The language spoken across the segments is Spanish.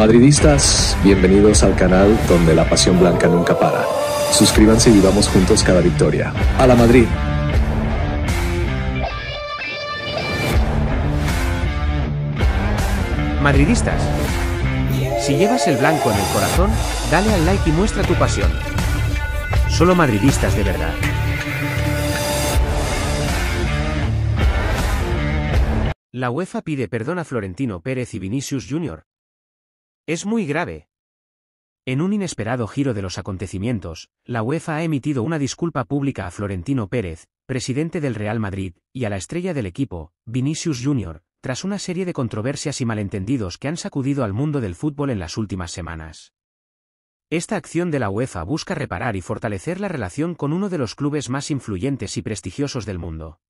Madridistas, bienvenidos al canal donde la pasión blanca nunca para. Suscríbanse y vivamos juntos cada victoria. ¡A la Madrid! Madridistas, si llevas el blanco en el corazón, dale al like y muestra tu pasión. Solo madridistas de verdad. La UEFA pide perdón a Florentino Pérez y Vinicius Jr., es muy grave. En un inesperado giro de los acontecimientos, la UEFA ha emitido una disculpa pública a Florentino Pérez, presidente del Real Madrid, y a la estrella del equipo, Vinicius Jr., tras una serie de controversias y malentendidos que han sacudido al mundo del fútbol en las últimas semanas. Esta acción de la UEFA busca reparar y fortalecer la relación con uno de los clubes más influyentes y prestigiosos del mundo.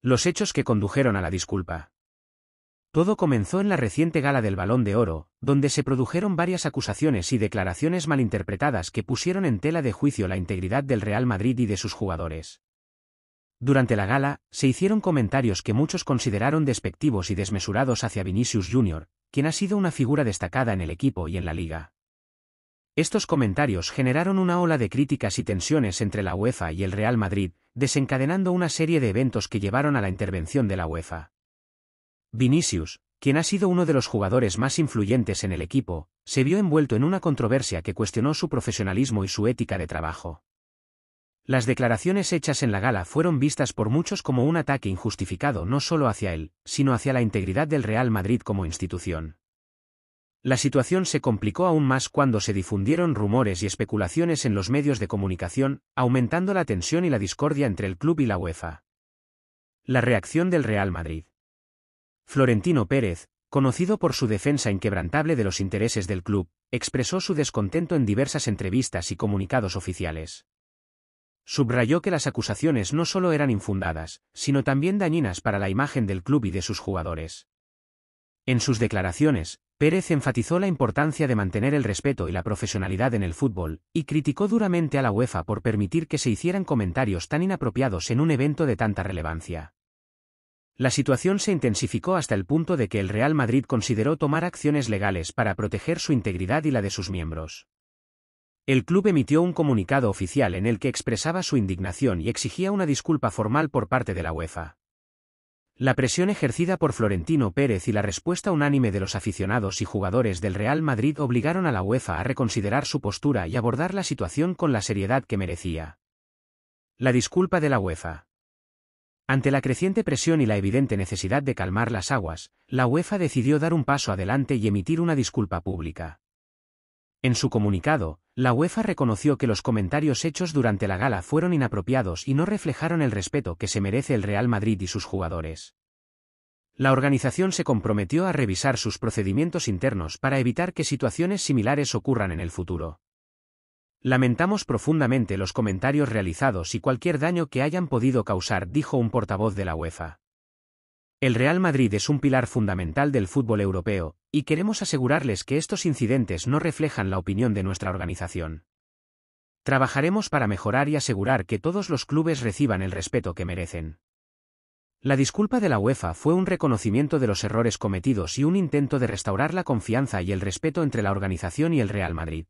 Los hechos que condujeron a la disculpa. Todo comenzó en la reciente gala del Balón de Oro, donde se produjeron varias acusaciones y declaraciones malinterpretadas que pusieron en tela de juicio la integridad del Real Madrid y de sus jugadores. Durante la gala, se hicieron comentarios que muchos consideraron despectivos y desmesurados hacia Vinicius Jr., quien ha sido una figura destacada en el equipo y en la liga. Estos comentarios generaron una ola de críticas y tensiones entre la UEFA y el Real Madrid, desencadenando una serie de eventos que llevaron a la intervención de la UEFA. Vinicius, quien ha sido uno de los jugadores más influyentes en el equipo, se vio envuelto en una controversia que cuestionó su profesionalismo y su ética de trabajo. Las declaraciones hechas en la gala fueron vistas por muchos como un ataque injustificado no solo hacia él, sino hacia la integridad del Real Madrid como institución. La situación se complicó aún más cuando se difundieron rumores y especulaciones en los medios de comunicación, aumentando la tensión y la discordia entre el club y la UEFA. La reacción del Real Madrid. Florentino Pérez, conocido por su defensa inquebrantable de los intereses del club, expresó su descontento en diversas entrevistas y comunicados oficiales. Subrayó que las acusaciones no solo eran infundadas, sino también dañinas para la imagen del club y de sus jugadores. En sus declaraciones, Pérez enfatizó la importancia de mantener el respeto y la profesionalidad en el fútbol, y criticó duramente a la UEFA por permitir que se hicieran comentarios tan inapropiados en un evento de tanta relevancia. La situación se intensificó hasta el punto de que el Real Madrid consideró tomar acciones legales para proteger su integridad y la de sus miembros. El club emitió un comunicado oficial en el que expresaba su indignación y exigía una disculpa formal por parte de la UEFA. La presión ejercida por Florentino Pérez y la respuesta unánime de los aficionados y jugadores del Real Madrid obligaron a la UEFA a reconsiderar su postura y abordar la situación con la seriedad que merecía. La disculpa de la UEFA. Ante la creciente presión y la evidente necesidad de calmar las aguas, la UEFA decidió dar un paso adelante y emitir una disculpa pública. En su comunicado, la UEFA reconoció que los comentarios hechos durante la gala fueron inapropiados y no reflejaron el respeto que se merece el Real Madrid y sus jugadores. La organización se comprometió a revisar sus procedimientos internos para evitar que situaciones similares ocurran en el futuro. Lamentamos profundamente los comentarios realizados y cualquier daño que hayan podido causar, dijo un portavoz de la UEFA. El Real Madrid es un pilar fundamental del fútbol europeo, y queremos asegurarles que estos incidentes no reflejan la opinión de nuestra organización. Trabajaremos para mejorar y asegurar que todos los clubes reciban el respeto que merecen. La disculpa de la UEFA fue un reconocimiento de los errores cometidos y un intento de restaurar la confianza y el respeto entre la organización y el Real Madrid.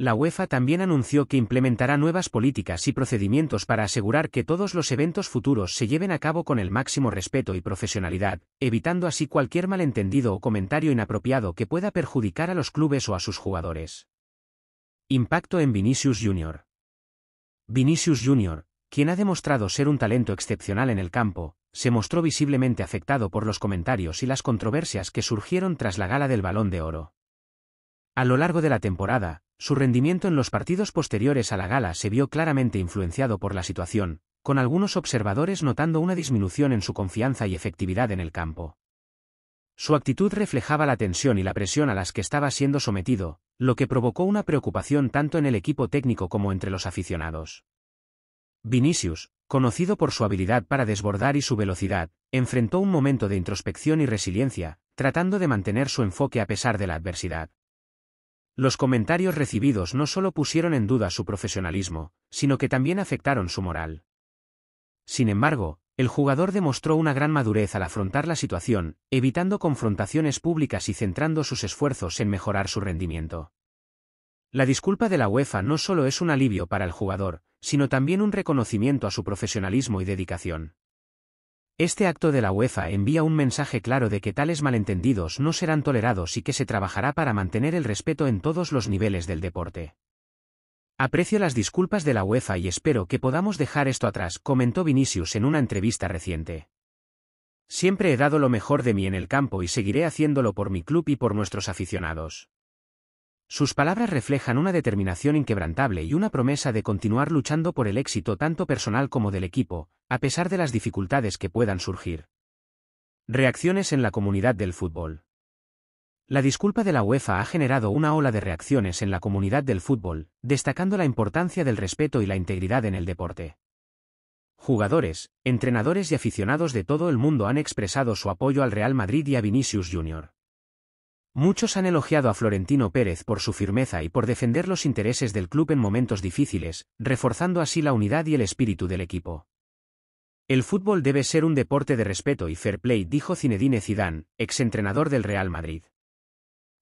La UEFA también anunció que implementará nuevas políticas y procedimientos para asegurar que todos los eventos futuros se lleven a cabo con el máximo respeto y profesionalidad, evitando así cualquier malentendido o comentario inapropiado que pueda perjudicar a los clubes o a sus jugadores. Impacto en Vinicius Jr. Vinicius Jr., quien ha demostrado ser un talento excepcional en el campo, se mostró visiblemente afectado por los comentarios y las controversias que surgieron tras la gala del Balón de Oro. A lo largo de la temporada, su rendimiento en los partidos posteriores a la gala se vio claramente influenciado por la situación, con algunos observadores notando una disminución en su confianza y efectividad en el campo. Su actitud reflejaba la tensión y la presión a las que estaba siendo sometido, lo que provocó una preocupación tanto en el equipo técnico como entre los aficionados. Vinicius, conocido por su habilidad para desbordar y su velocidad, enfrentó un momento de introspección y resiliencia, tratando de mantener su enfoque a pesar de la adversidad. Los comentarios recibidos no solo pusieron en duda su profesionalismo, sino que también afectaron su moral. Sin embargo, el jugador demostró una gran madurez al afrontar la situación, evitando confrontaciones públicas y centrando sus esfuerzos en mejorar su rendimiento. La disculpa de la UEFA no solo es un alivio para el jugador, sino también un reconocimiento a su profesionalismo y dedicación. Este acto de la UEFA envía un mensaje claro de que tales malentendidos no serán tolerados y que se trabajará para mantener el respeto en todos los niveles del deporte. Aprecio las disculpas de la UEFA y espero que podamos dejar esto atrás, comentó Vinicius en una entrevista reciente. Siempre he dado lo mejor de mí en el campo y seguiré haciéndolo por mi club y por nuestros aficionados. Sus palabras reflejan una determinación inquebrantable y una promesa de continuar luchando por el éxito tanto personal como del equipo, a pesar de las dificultades que puedan surgir. Reacciones en la comunidad del fútbol. La disculpa de la UEFA ha generado una ola de reacciones en la comunidad del fútbol, destacando la importancia del respeto y la integridad en el deporte. Jugadores, entrenadores y aficionados de todo el mundo han expresado su apoyo al Real Madrid y a Vinicius Jr. Muchos han elogiado a Florentino Pérez por su firmeza y por defender los intereses del club en momentos difíciles, reforzando así la unidad y el espíritu del equipo. El fútbol debe ser un deporte de respeto y fair play, dijo Zinedine Zidane, exentrenador del Real Madrid.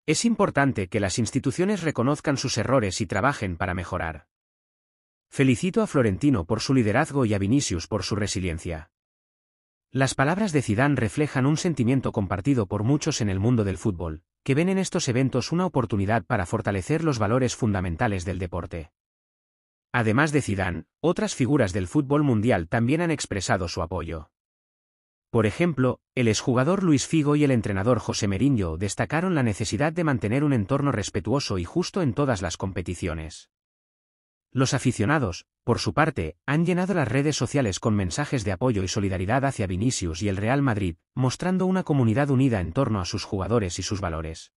Es importante que las instituciones reconozcan sus errores y trabajen para mejorar. Felicito a Florentino por su liderazgo y a Vinicius por su resiliencia. Las palabras de Zidane reflejan un sentimiento compartido por muchos en el mundo del fútbol, que ven en estos eventos una oportunidad para fortalecer los valores fundamentales del deporte. Además de Zidane, otras figuras del fútbol mundial también han expresado su apoyo. Por ejemplo, el exjugador Luis Figo y el entrenador José Meriño destacaron la necesidad de mantener un entorno respetuoso y justo en todas las competiciones. Los aficionados, por su parte, han llenado las redes sociales con mensajes de apoyo y solidaridad hacia Vinicius y el Real Madrid, mostrando una comunidad unida en torno a sus jugadores y sus valores.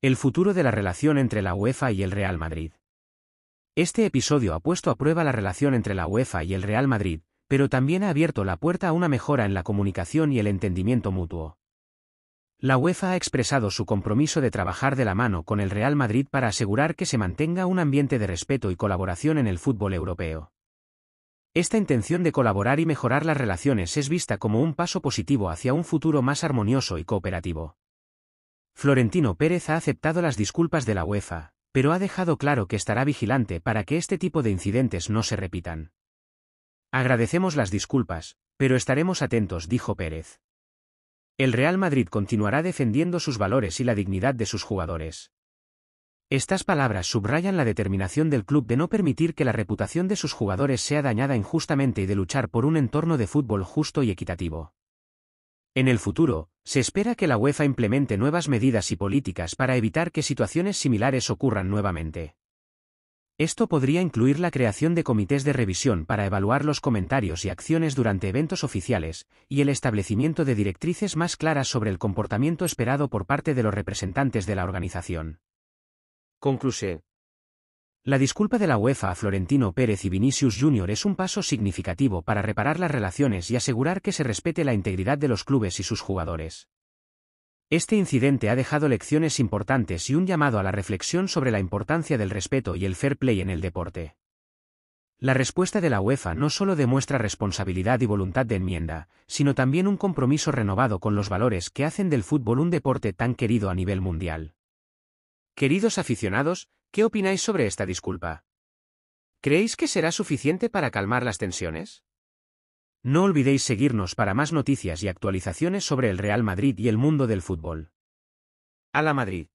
El futuro de la relación entre la UEFA y el Real Madrid. Este episodio ha puesto a prueba la relación entre la UEFA y el Real Madrid, pero también ha abierto la puerta a una mejora en la comunicación y el entendimiento mutuo. La UEFA ha expresado su compromiso de trabajar de la mano con el Real Madrid para asegurar que se mantenga un ambiente de respeto y colaboración en el fútbol europeo. Esta intención de colaborar y mejorar las relaciones es vista como un paso positivo hacia un futuro más armonioso y cooperativo. Florentino Pérez ha aceptado las disculpas de la UEFA, pero ha dejado claro que estará vigilante para que este tipo de incidentes no se repitan. Agradecemos las disculpas, pero estaremos atentos, dijo Pérez. El Real Madrid continuará defendiendo sus valores y la dignidad de sus jugadores. Estas palabras subrayan la determinación del club de no permitir que la reputación de sus jugadores sea dañada injustamente y de luchar por un entorno de fútbol justo y equitativo. En el futuro, se espera que la UEFA implemente nuevas medidas y políticas para evitar que situaciones similares ocurran nuevamente. Esto podría incluir la creación de comités de revisión para evaluar los comentarios y acciones durante eventos oficiales, y el establecimiento de directrices más claras sobre el comportamiento esperado por parte de los representantes de la organización. Concluse La disculpa de la UEFA a Florentino Pérez y Vinicius Jr. es un paso significativo para reparar las relaciones y asegurar que se respete la integridad de los clubes y sus jugadores. Este incidente ha dejado lecciones importantes y un llamado a la reflexión sobre la importancia del respeto y el fair play en el deporte. La respuesta de la UEFA no solo demuestra responsabilidad y voluntad de enmienda, sino también un compromiso renovado con los valores que hacen del fútbol un deporte tan querido a nivel mundial. Queridos aficionados, ¿qué opináis sobre esta disculpa? ¿Creéis que será suficiente para calmar las tensiones? No olvidéis seguirnos para más noticias y actualizaciones sobre el Real Madrid y el mundo del fútbol. A Madrid.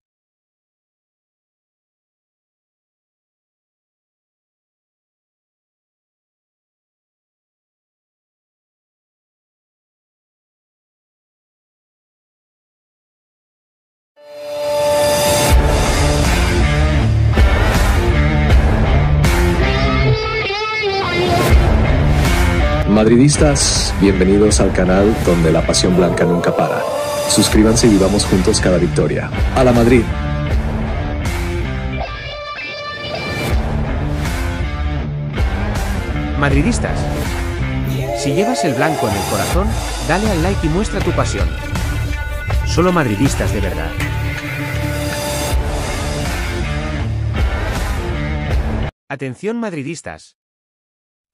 Madridistas, bienvenidos al canal donde la pasión blanca nunca para. Suscríbanse y vivamos juntos cada victoria. ¡A la Madrid! Madridistas, si llevas el blanco en el corazón, dale al like y muestra tu pasión. Solo madridistas de verdad. Atención madridistas.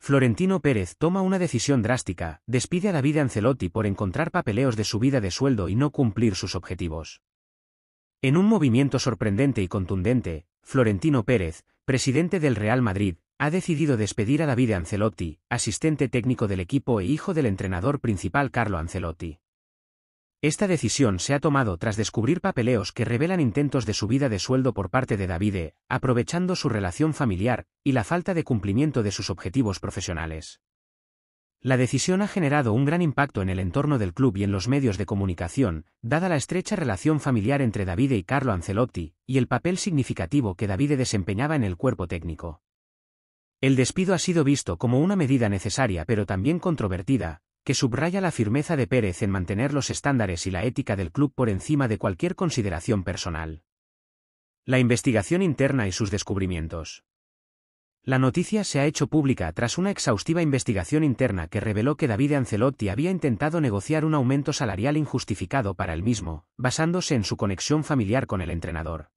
Florentino Pérez toma una decisión drástica, despide a David Ancelotti por encontrar papeleos de su vida de sueldo y no cumplir sus objetivos. En un movimiento sorprendente y contundente, Florentino Pérez, presidente del Real Madrid, ha decidido despedir a David Ancelotti, asistente técnico del equipo e hijo del entrenador principal Carlo Ancelotti. Esta decisión se ha tomado tras descubrir papeleos que revelan intentos de subida de sueldo por parte de Davide, aprovechando su relación familiar y la falta de cumplimiento de sus objetivos profesionales. La decisión ha generado un gran impacto en el entorno del club y en los medios de comunicación, dada la estrecha relación familiar entre Davide y Carlo Ancelotti, y el papel significativo que Davide desempeñaba en el cuerpo técnico. El despido ha sido visto como una medida necesaria pero también controvertida, que subraya la firmeza de Pérez en mantener los estándares y la ética del club por encima de cualquier consideración personal. La investigación interna y sus descubrimientos. La noticia se ha hecho pública tras una exhaustiva investigación interna que reveló que David Ancelotti había intentado negociar un aumento salarial injustificado para él mismo, basándose en su conexión familiar con el entrenador.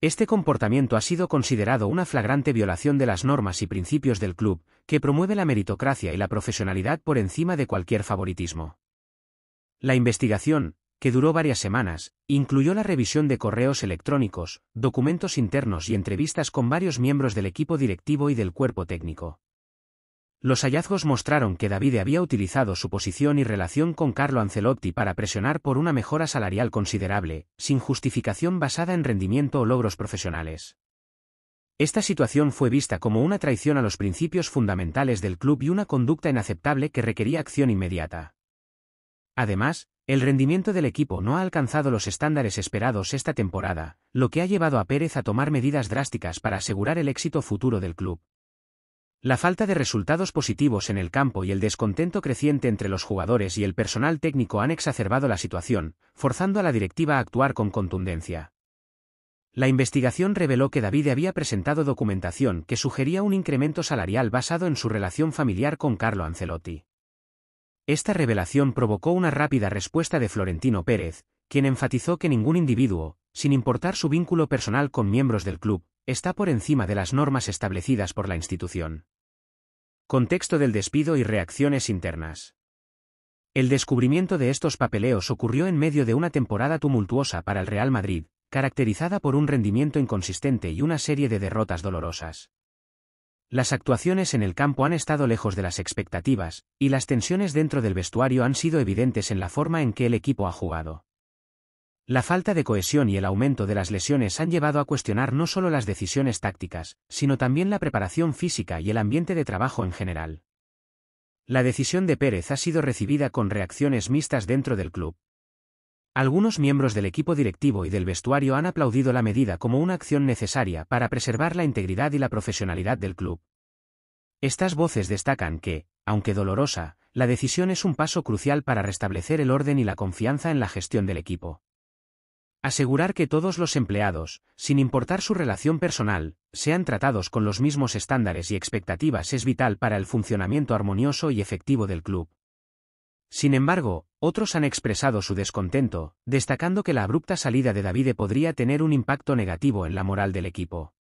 Este comportamiento ha sido considerado una flagrante violación de las normas y principios del club, que promueve la meritocracia y la profesionalidad por encima de cualquier favoritismo. La investigación, que duró varias semanas, incluyó la revisión de correos electrónicos, documentos internos y entrevistas con varios miembros del equipo directivo y del cuerpo técnico. Los hallazgos mostraron que Davide había utilizado su posición y relación con Carlo Ancelotti para presionar por una mejora salarial considerable, sin justificación basada en rendimiento o logros profesionales. Esta situación fue vista como una traición a los principios fundamentales del club y una conducta inaceptable que requería acción inmediata. Además, el rendimiento del equipo no ha alcanzado los estándares esperados esta temporada, lo que ha llevado a Pérez a tomar medidas drásticas para asegurar el éxito futuro del club. La falta de resultados positivos en el campo y el descontento creciente entre los jugadores y el personal técnico han exacerbado la situación, forzando a la directiva a actuar con contundencia. La investigación reveló que David había presentado documentación que sugería un incremento salarial basado en su relación familiar con Carlo Ancelotti. Esta revelación provocó una rápida respuesta de Florentino Pérez, quien enfatizó que ningún individuo, sin importar su vínculo personal con miembros del club, está por encima de las normas establecidas por la institución. Contexto del despido y reacciones internas. El descubrimiento de estos papeleos ocurrió en medio de una temporada tumultuosa para el Real Madrid, caracterizada por un rendimiento inconsistente y una serie de derrotas dolorosas. Las actuaciones en el campo han estado lejos de las expectativas, y las tensiones dentro del vestuario han sido evidentes en la forma en que el equipo ha jugado. La falta de cohesión y el aumento de las lesiones han llevado a cuestionar no solo las decisiones tácticas, sino también la preparación física y el ambiente de trabajo en general. La decisión de Pérez ha sido recibida con reacciones mixtas dentro del club. Algunos miembros del equipo directivo y del vestuario han aplaudido la medida como una acción necesaria para preservar la integridad y la profesionalidad del club. Estas voces destacan que, aunque dolorosa, la decisión es un paso crucial para restablecer el orden y la confianza en la gestión del equipo. Asegurar que todos los empleados, sin importar su relación personal, sean tratados con los mismos estándares y expectativas es vital para el funcionamiento armonioso y efectivo del club. Sin embargo, otros han expresado su descontento, destacando que la abrupta salida de Davide podría tener un impacto negativo en la moral del equipo.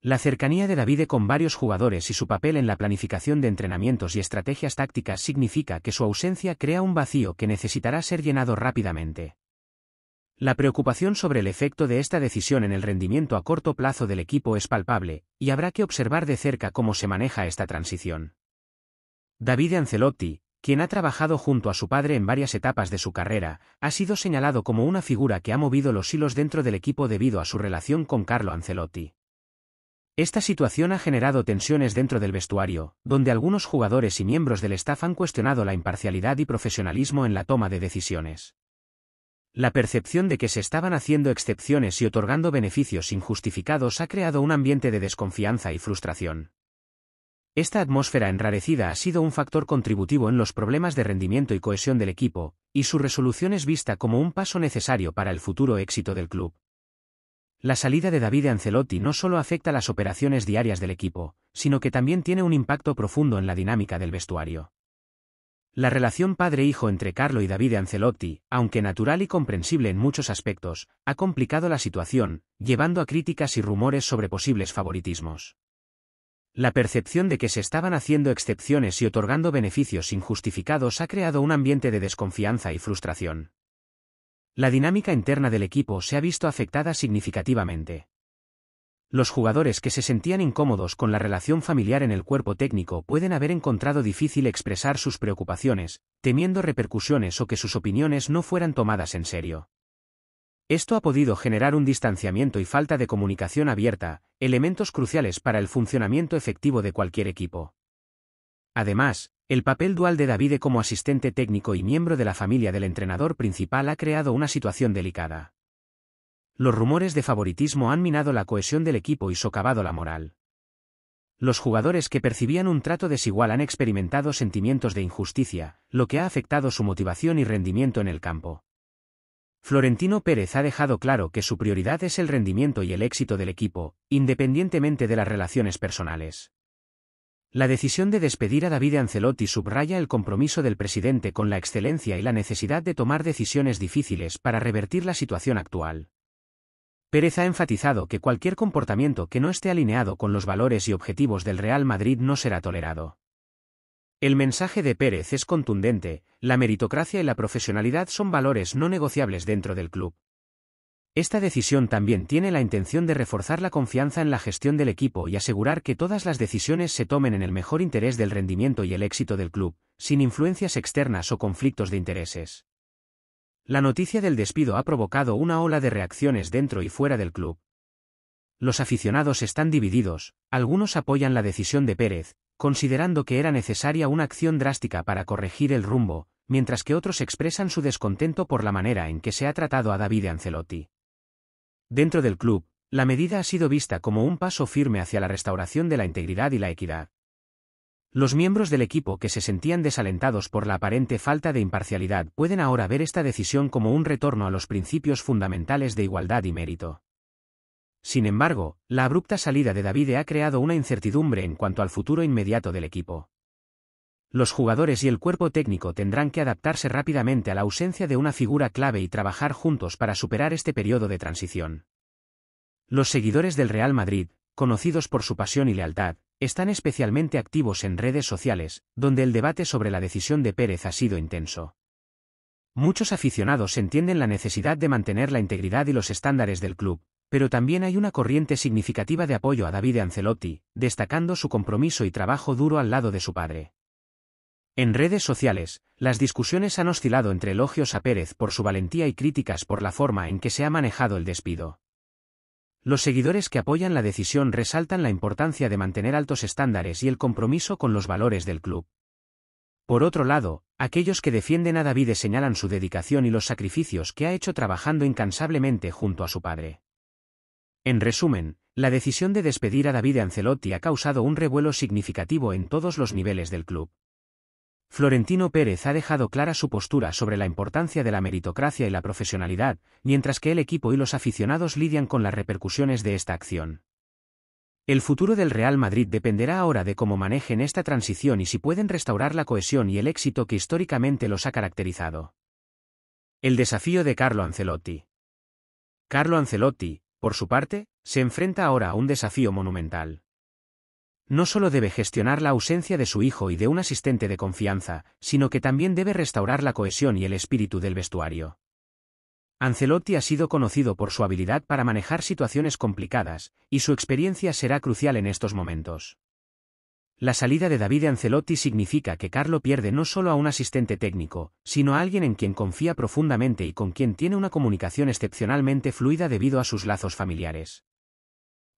La cercanía de Davide con varios jugadores y su papel en la planificación de entrenamientos y estrategias tácticas significa que su ausencia crea un vacío que necesitará ser llenado rápidamente. La preocupación sobre el efecto de esta decisión en el rendimiento a corto plazo del equipo es palpable, y habrá que observar de cerca cómo se maneja esta transición. David Ancelotti, quien ha trabajado junto a su padre en varias etapas de su carrera, ha sido señalado como una figura que ha movido los hilos dentro del equipo debido a su relación con Carlo Ancelotti. Esta situación ha generado tensiones dentro del vestuario, donde algunos jugadores y miembros del staff han cuestionado la imparcialidad y profesionalismo en la toma de decisiones. La percepción de que se estaban haciendo excepciones y otorgando beneficios injustificados ha creado un ambiente de desconfianza y frustración. Esta atmósfera enrarecida ha sido un factor contributivo en los problemas de rendimiento y cohesión del equipo, y su resolución es vista como un paso necesario para el futuro éxito del club. La salida de David Ancelotti no solo afecta las operaciones diarias del equipo, sino que también tiene un impacto profundo en la dinámica del vestuario. La relación padre-hijo entre Carlo y David Ancelotti, aunque natural y comprensible en muchos aspectos, ha complicado la situación, llevando a críticas y rumores sobre posibles favoritismos. La percepción de que se estaban haciendo excepciones y otorgando beneficios injustificados ha creado un ambiente de desconfianza y frustración. La dinámica interna del equipo se ha visto afectada significativamente. Los jugadores que se sentían incómodos con la relación familiar en el cuerpo técnico pueden haber encontrado difícil expresar sus preocupaciones, temiendo repercusiones o que sus opiniones no fueran tomadas en serio. Esto ha podido generar un distanciamiento y falta de comunicación abierta, elementos cruciales para el funcionamiento efectivo de cualquier equipo. Además, el papel dual de Davide como asistente técnico y miembro de la familia del entrenador principal ha creado una situación delicada. Los rumores de favoritismo han minado la cohesión del equipo y socavado la moral. Los jugadores que percibían un trato desigual han experimentado sentimientos de injusticia, lo que ha afectado su motivación y rendimiento en el campo. Florentino Pérez ha dejado claro que su prioridad es el rendimiento y el éxito del equipo, independientemente de las relaciones personales. La decisión de despedir a David Ancelotti subraya el compromiso del presidente con la excelencia y la necesidad de tomar decisiones difíciles para revertir la situación actual. Pérez ha enfatizado que cualquier comportamiento que no esté alineado con los valores y objetivos del Real Madrid no será tolerado. El mensaje de Pérez es contundente, la meritocracia y la profesionalidad son valores no negociables dentro del club. Esta decisión también tiene la intención de reforzar la confianza en la gestión del equipo y asegurar que todas las decisiones se tomen en el mejor interés del rendimiento y el éxito del club, sin influencias externas o conflictos de intereses. La noticia del despido ha provocado una ola de reacciones dentro y fuera del club. Los aficionados están divididos, algunos apoyan la decisión de Pérez, considerando que era necesaria una acción drástica para corregir el rumbo, mientras que otros expresan su descontento por la manera en que se ha tratado a David Ancelotti. Dentro del club, la medida ha sido vista como un paso firme hacia la restauración de la integridad y la equidad. Los miembros del equipo que se sentían desalentados por la aparente falta de imparcialidad pueden ahora ver esta decisión como un retorno a los principios fundamentales de igualdad y mérito. Sin embargo, la abrupta salida de David ha creado una incertidumbre en cuanto al futuro inmediato del equipo. Los jugadores y el cuerpo técnico tendrán que adaptarse rápidamente a la ausencia de una figura clave y trabajar juntos para superar este periodo de transición. Los seguidores del Real Madrid, conocidos por su pasión y lealtad, están especialmente activos en redes sociales, donde el debate sobre la decisión de Pérez ha sido intenso. Muchos aficionados entienden la necesidad de mantener la integridad y los estándares del club, pero también hay una corriente significativa de apoyo a David Ancelotti, destacando su compromiso y trabajo duro al lado de su padre. En redes sociales, las discusiones han oscilado entre elogios a Pérez por su valentía y críticas por la forma en que se ha manejado el despido. Los seguidores que apoyan la decisión resaltan la importancia de mantener altos estándares y el compromiso con los valores del club. Por otro lado, aquellos que defienden a David señalan su dedicación y los sacrificios que ha hecho trabajando incansablemente junto a su padre. En resumen, la decisión de despedir a David Ancelotti ha causado un revuelo significativo en todos los niveles del club. Florentino Pérez ha dejado clara su postura sobre la importancia de la meritocracia y la profesionalidad, mientras que el equipo y los aficionados lidian con las repercusiones de esta acción. El futuro del Real Madrid dependerá ahora de cómo manejen esta transición y si pueden restaurar la cohesión y el éxito que históricamente los ha caracterizado. El desafío de Carlo Ancelotti. Carlo Ancelotti, por su parte, se enfrenta ahora a un desafío monumental no solo debe gestionar la ausencia de su hijo y de un asistente de confianza, sino que también debe restaurar la cohesión y el espíritu del vestuario. Ancelotti ha sido conocido por su habilidad para manejar situaciones complicadas, y su experiencia será crucial en estos momentos. La salida de David Ancelotti significa que Carlo pierde no solo a un asistente técnico, sino a alguien en quien confía profundamente y con quien tiene una comunicación excepcionalmente fluida debido a sus lazos familiares.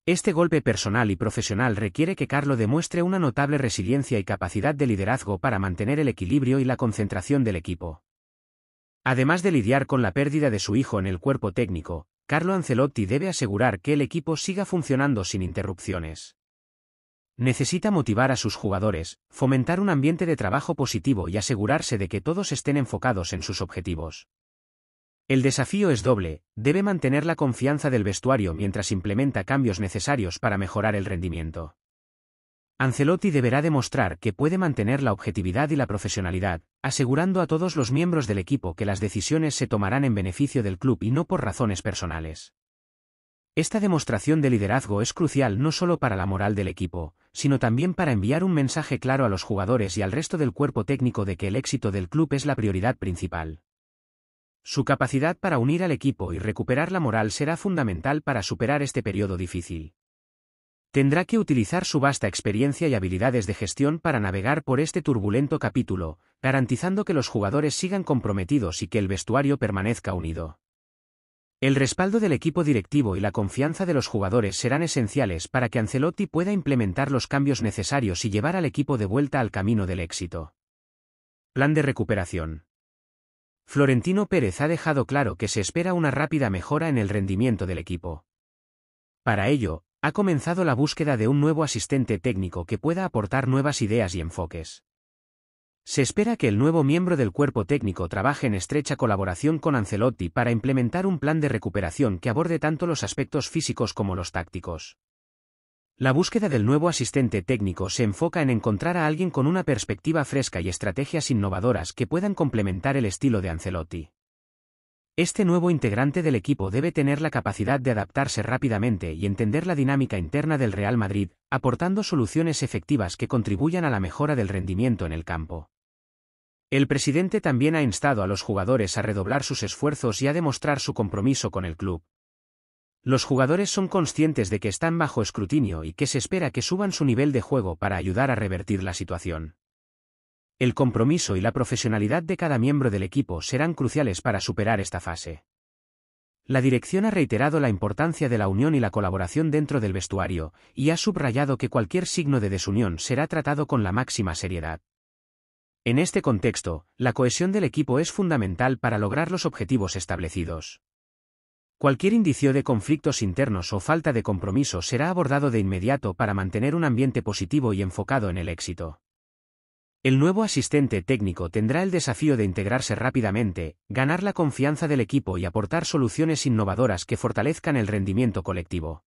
Este golpe personal y profesional requiere que Carlo demuestre una notable resiliencia y capacidad de liderazgo para mantener el equilibrio y la concentración del equipo. Además de lidiar con la pérdida de su hijo en el cuerpo técnico, Carlo Ancelotti debe asegurar que el equipo siga funcionando sin interrupciones. Necesita motivar a sus jugadores, fomentar un ambiente de trabajo positivo y asegurarse de que todos estén enfocados en sus objetivos. El desafío es doble, debe mantener la confianza del vestuario mientras implementa cambios necesarios para mejorar el rendimiento. Ancelotti deberá demostrar que puede mantener la objetividad y la profesionalidad, asegurando a todos los miembros del equipo que las decisiones se tomarán en beneficio del club y no por razones personales. Esta demostración de liderazgo es crucial no solo para la moral del equipo, sino también para enviar un mensaje claro a los jugadores y al resto del cuerpo técnico de que el éxito del club es la prioridad principal. Su capacidad para unir al equipo y recuperar la moral será fundamental para superar este periodo difícil. Tendrá que utilizar su vasta experiencia y habilidades de gestión para navegar por este turbulento capítulo, garantizando que los jugadores sigan comprometidos y que el vestuario permanezca unido. El respaldo del equipo directivo y la confianza de los jugadores serán esenciales para que Ancelotti pueda implementar los cambios necesarios y llevar al equipo de vuelta al camino del éxito. Plan de recuperación. Florentino Pérez ha dejado claro que se espera una rápida mejora en el rendimiento del equipo. Para ello, ha comenzado la búsqueda de un nuevo asistente técnico que pueda aportar nuevas ideas y enfoques. Se espera que el nuevo miembro del cuerpo técnico trabaje en estrecha colaboración con Ancelotti para implementar un plan de recuperación que aborde tanto los aspectos físicos como los tácticos. La búsqueda del nuevo asistente técnico se enfoca en encontrar a alguien con una perspectiva fresca y estrategias innovadoras que puedan complementar el estilo de Ancelotti. Este nuevo integrante del equipo debe tener la capacidad de adaptarse rápidamente y entender la dinámica interna del Real Madrid, aportando soluciones efectivas que contribuyan a la mejora del rendimiento en el campo. El presidente también ha instado a los jugadores a redoblar sus esfuerzos y a demostrar su compromiso con el club. Los jugadores son conscientes de que están bajo escrutinio y que se espera que suban su nivel de juego para ayudar a revertir la situación. El compromiso y la profesionalidad de cada miembro del equipo serán cruciales para superar esta fase. La dirección ha reiterado la importancia de la unión y la colaboración dentro del vestuario, y ha subrayado que cualquier signo de desunión será tratado con la máxima seriedad. En este contexto, la cohesión del equipo es fundamental para lograr los objetivos establecidos. Cualquier indicio de conflictos internos o falta de compromiso será abordado de inmediato para mantener un ambiente positivo y enfocado en el éxito. El nuevo asistente técnico tendrá el desafío de integrarse rápidamente, ganar la confianza del equipo y aportar soluciones innovadoras que fortalezcan el rendimiento colectivo.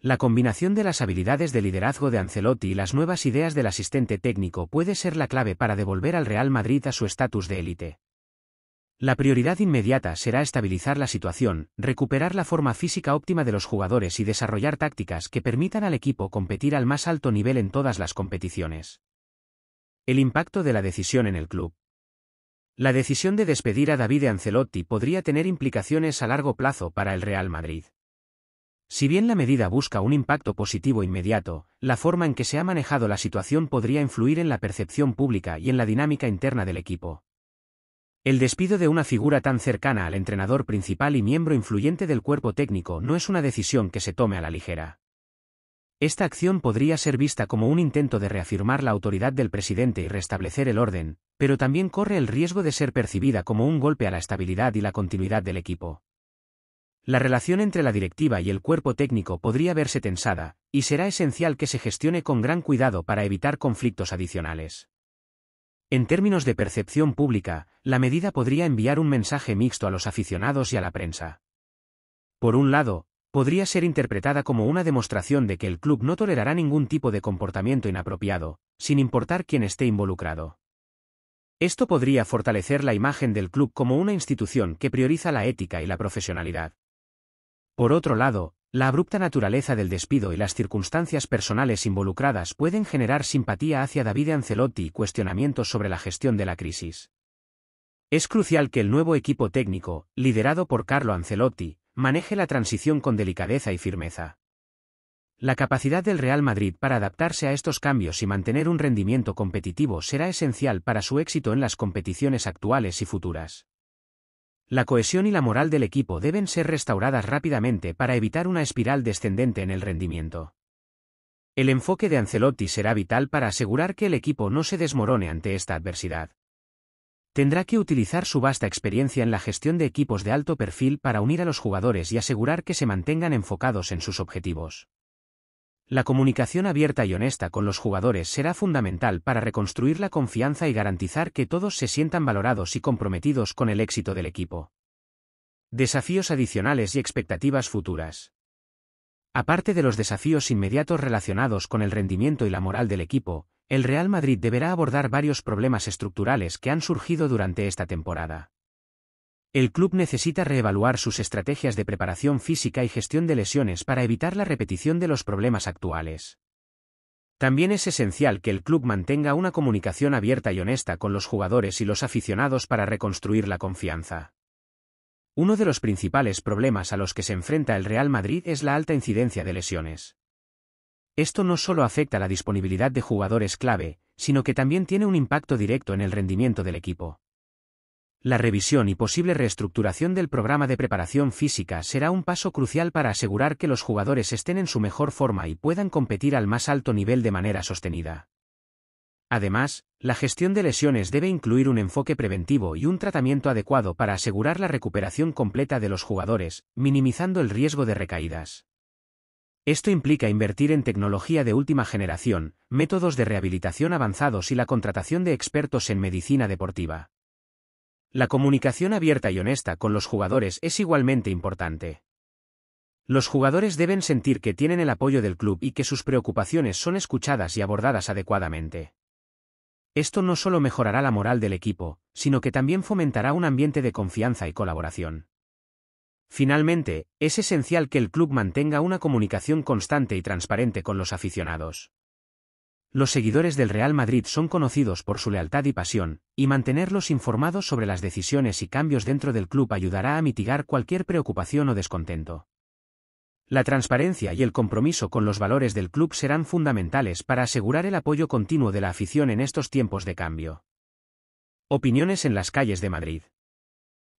La combinación de las habilidades de liderazgo de Ancelotti y las nuevas ideas del asistente técnico puede ser la clave para devolver al Real Madrid a su estatus de élite. La prioridad inmediata será estabilizar la situación, recuperar la forma física óptima de los jugadores y desarrollar tácticas que permitan al equipo competir al más alto nivel en todas las competiciones. El impacto de la decisión en el club. La decisión de despedir a David Ancelotti podría tener implicaciones a largo plazo para el Real Madrid. Si bien la medida busca un impacto positivo inmediato, la forma en que se ha manejado la situación podría influir en la percepción pública y en la dinámica interna del equipo. El despido de una figura tan cercana al entrenador principal y miembro influyente del cuerpo técnico no es una decisión que se tome a la ligera. Esta acción podría ser vista como un intento de reafirmar la autoridad del presidente y restablecer el orden, pero también corre el riesgo de ser percibida como un golpe a la estabilidad y la continuidad del equipo. La relación entre la directiva y el cuerpo técnico podría verse tensada, y será esencial que se gestione con gran cuidado para evitar conflictos adicionales. En términos de percepción pública, la medida podría enviar un mensaje mixto a los aficionados y a la prensa. Por un lado, podría ser interpretada como una demostración de que el club no tolerará ningún tipo de comportamiento inapropiado, sin importar quién esté involucrado. Esto podría fortalecer la imagen del club como una institución que prioriza la ética y la profesionalidad. Por otro lado, la abrupta naturaleza del despido y las circunstancias personales involucradas pueden generar simpatía hacia David Ancelotti y cuestionamientos sobre la gestión de la crisis. Es crucial que el nuevo equipo técnico, liderado por Carlo Ancelotti, maneje la transición con delicadeza y firmeza. La capacidad del Real Madrid para adaptarse a estos cambios y mantener un rendimiento competitivo será esencial para su éxito en las competiciones actuales y futuras. La cohesión y la moral del equipo deben ser restauradas rápidamente para evitar una espiral descendente en el rendimiento. El enfoque de Ancelotti será vital para asegurar que el equipo no se desmorone ante esta adversidad. Tendrá que utilizar su vasta experiencia en la gestión de equipos de alto perfil para unir a los jugadores y asegurar que se mantengan enfocados en sus objetivos. La comunicación abierta y honesta con los jugadores será fundamental para reconstruir la confianza y garantizar que todos se sientan valorados y comprometidos con el éxito del equipo. Desafíos adicionales y expectativas futuras. Aparte de los desafíos inmediatos relacionados con el rendimiento y la moral del equipo, el Real Madrid deberá abordar varios problemas estructurales que han surgido durante esta temporada. El club necesita reevaluar sus estrategias de preparación física y gestión de lesiones para evitar la repetición de los problemas actuales. También es esencial que el club mantenga una comunicación abierta y honesta con los jugadores y los aficionados para reconstruir la confianza. Uno de los principales problemas a los que se enfrenta el Real Madrid es la alta incidencia de lesiones. Esto no solo afecta la disponibilidad de jugadores clave, sino que también tiene un impacto directo en el rendimiento del equipo. La revisión y posible reestructuración del programa de preparación física será un paso crucial para asegurar que los jugadores estén en su mejor forma y puedan competir al más alto nivel de manera sostenida. Además, la gestión de lesiones debe incluir un enfoque preventivo y un tratamiento adecuado para asegurar la recuperación completa de los jugadores, minimizando el riesgo de recaídas. Esto implica invertir en tecnología de última generación, métodos de rehabilitación avanzados y la contratación de expertos en medicina deportiva. La comunicación abierta y honesta con los jugadores es igualmente importante. Los jugadores deben sentir que tienen el apoyo del club y que sus preocupaciones son escuchadas y abordadas adecuadamente. Esto no solo mejorará la moral del equipo, sino que también fomentará un ambiente de confianza y colaboración. Finalmente, es esencial que el club mantenga una comunicación constante y transparente con los aficionados. Los seguidores del Real Madrid son conocidos por su lealtad y pasión, y mantenerlos informados sobre las decisiones y cambios dentro del club ayudará a mitigar cualquier preocupación o descontento. La transparencia y el compromiso con los valores del club serán fundamentales para asegurar el apoyo continuo de la afición en estos tiempos de cambio. Opiniones en las calles de Madrid.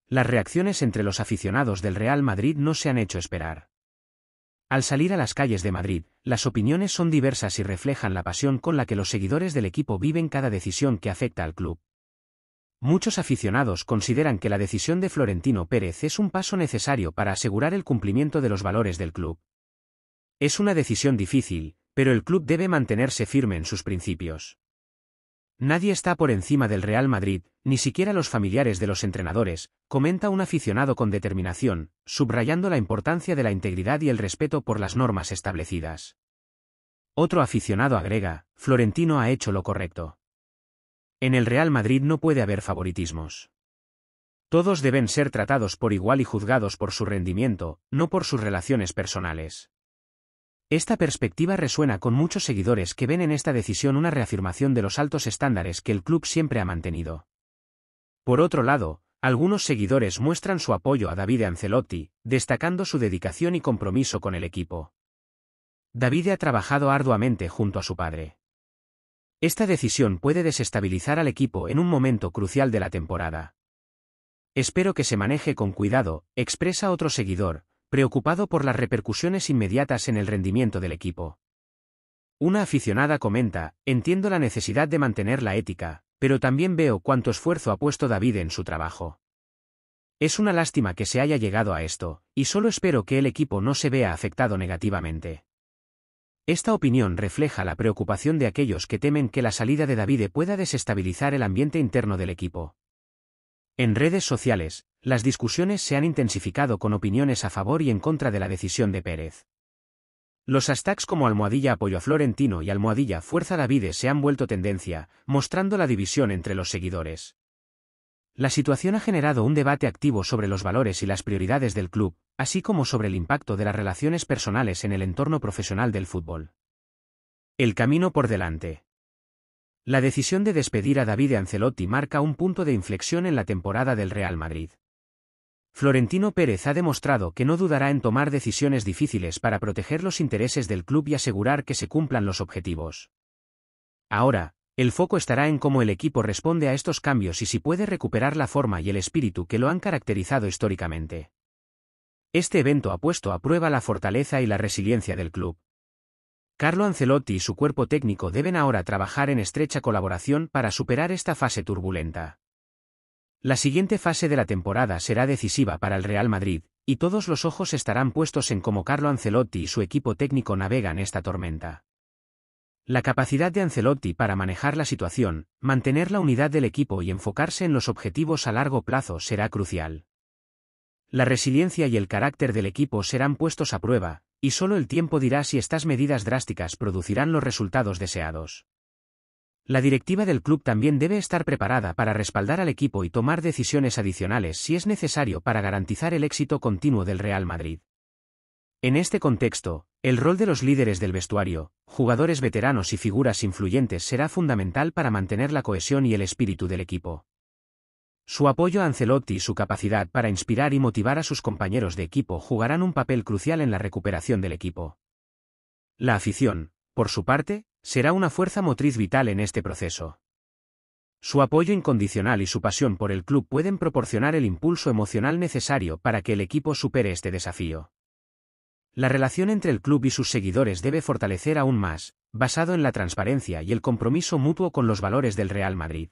Las reacciones entre los aficionados del Real Madrid no se han hecho esperar. Al salir a las calles de Madrid, las opiniones son diversas y reflejan la pasión con la que los seguidores del equipo viven cada decisión que afecta al club. Muchos aficionados consideran que la decisión de Florentino Pérez es un paso necesario para asegurar el cumplimiento de los valores del club. Es una decisión difícil, pero el club debe mantenerse firme en sus principios. Nadie está por encima del Real Madrid, ni siquiera los familiares de los entrenadores, comenta un aficionado con determinación, subrayando la importancia de la integridad y el respeto por las normas establecidas. Otro aficionado agrega, Florentino ha hecho lo correcto. En el Real Madrid no puede haber favoritismos. Todos deben ser tratados por igual y juzgados por su rendimiento, no por sus relaciones personales. Esta perspectiva resuena con muchos seguidores que ven en esta decisión una reafirmación de los altos estándares que el club siempre ha mantenido. Por otro lado, algunos seguidores muestran su apoyo a David Ancelotti, destacando su dedicación y compromiso con el equipo. Davide ha trabajado arduamente junto a su padre. Esta decisión puede desestabilizar al equipo en un momento crucial de la temporada. Espero que se maneje con cuidado, expresa otro seguidor, preocupado por las repercusiones inmediatas en el rendimiento del equipo. Una aficionada comenta, entiendo la necesidad de mantener la ética, pero también veo cuánto esfuerzo ha puesto David en su trabajo. Es una lástima que se haya llegado a esto, y solo espero que el equipo no se vea afectado negativamente. Esta opinión refleja la preocupación de aquellos que temen que la salida de David pueda desestabilizar el ambiente interno del equipo, en redes sociales, las discusiones se han intensificado con opiniones a favor y en contra de la decisión de Pérez. Los hashtags como almohadilla apoyo a Florentino y almohadilla fuerza Davide se han vuelto tendencia, mostrando la división entre los seguidores. La situación ha generado un debate activo sobre los valores y las prioridades del club, así como sobre el impacto de las relaciones personales en el entorno profesional del fútbol. El camino por delante. La decisión de despedir a David Ancelotti marca un punto de inflexión en la temporada del Real Madrid. Florentino Pérez ha demostrado que no dudará en tomar decisiones difíciles para proteger los intereses del club y asegurar que se cumplan los objetivos. Ahora, el foco estará en cómo el equipo responde a estos cambios y si puede recuperar la forma y el espíritu que lo han caracterizado históricamente. Este evento ha puesto a prueba la fortaleza y la resiliencia del club. Carlo Ancelotti y su cuerpo técnico deben ahora trabajar en estrecha colaboración para superar esta fase turbulenta. La siguiente fase de la temporada será decisiva para el Real Madrid, y todos los ojos estarán puestos en cómo Carlo Ancelotti y su equipo técnico navegan esta tormenta. La capacidad de Ancelotti para manejar la situación, mantener la unidad del equipo y enfocarse en los objetivos a largo plazo será crucial. La resiliencia y el carácter del equipo serán puestos a prueba, y solo el tiempo dirá si estas medidas drásticas producirán los resultados deseados. La directiva del club también debe estar preparada para respaldar al equipo y tomar decisiones adicionales si es necesario para garantizar el éxito continuo del Real Madrid. En este contexto, el rol de los líderes del vestuario, jugadores veteranos y figuras influyentes será fundamental para mantener la cohesión y el espíritu del equipo. Su apoyo a Ancelotti y su capacidad para inspirar y motivar a sus compañeros de equipo jugarán un papel crucial en la recuperación del equipo. La afición, por su parte, será una fuerza motriz vital en este proceso. Su apoyo incondicional y su pasión por el club pueden proporcionar el impulso emocional necesario para que el equipo supere este desafío. La relación entre el club y sus seguidores debe fortalecer aún más, basado en la transparencia y el compromiso mutuo con los valores del Real Madrid.